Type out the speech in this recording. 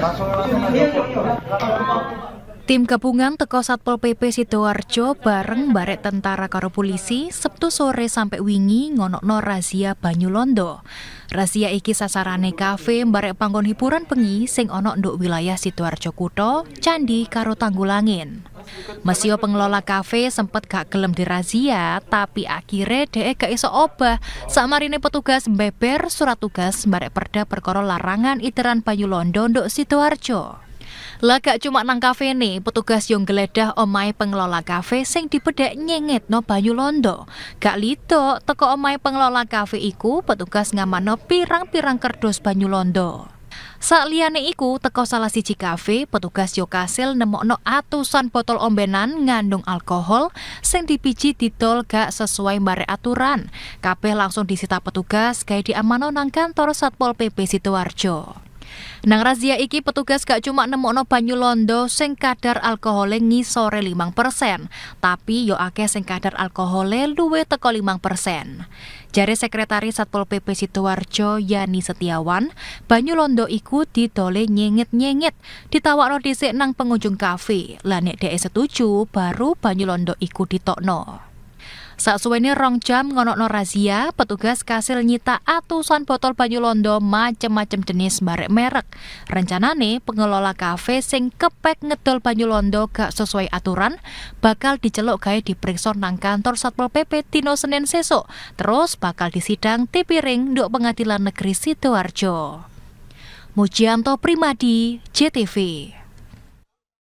場所が Tim gabungan teko Satpol PP Sidoarjo bareng barek tentara karo polisi Sabtu sore sampai wingi ngonokno razia Banyulondo. Razia iki sasarane kafe barek panggon hiburan pengi sing onok nduk wilayah Sidoarjo Kuto, Candi karo Tanggulangin. Mesio pengelola kafe sempat gak gelem dirazia, tapi akhirnya dia gak iso obah. Samarine petugas beber surat tugas barek perda perkara larangan iteran Banyulondo nduk Sidoarjo. Lagak cuma nang kafe nih, petugas yang geledah omai pengelola kafe sing dibedek nyenget no banyu londo. Gak lito, teko omai pengelola kafe iku petugas ngamano pirang-pirang kerdus banyu londo. Saat liane iku teko salah siji kafe, petugas yo kasil nemokno atusan botol ombenan ngandung alkohol sing dipiji didol gak sesuai bare aturan. Kabeh langsung disita petugas kayak diamano nang kantor Satpol PP Sidoarjo. Nang razia iki petugas gak cuma nemokno banyu londo sing kadar alkohole ngisore 5%, tapi yo akeh sing kadar alkohole luwe teko 5%. Jare Sekretaris Satpol PP Sidoarjo Yani Setiawan, banyu londo iku didole nyengit-nyengit, ditawakno dhisik nang pengunjung kafe. Lah nek setuju, baru banyu londo iku ditokno. Saat suwene rong jam ngonokno razia, petugas kasil nyita atusan botol banyu londo macem-macem jenis barek merek. Rencanane pengelola kafe sing kepek ngedol banyu londo gak sesuai aturan bakal diceluk gaya diperiksa nang kantor Satpol PP Tino Senin sesok, Terus bakal disidang tipiring nduk pengadilan negeri Sidoarjo. Mujianto Primadi, JTV.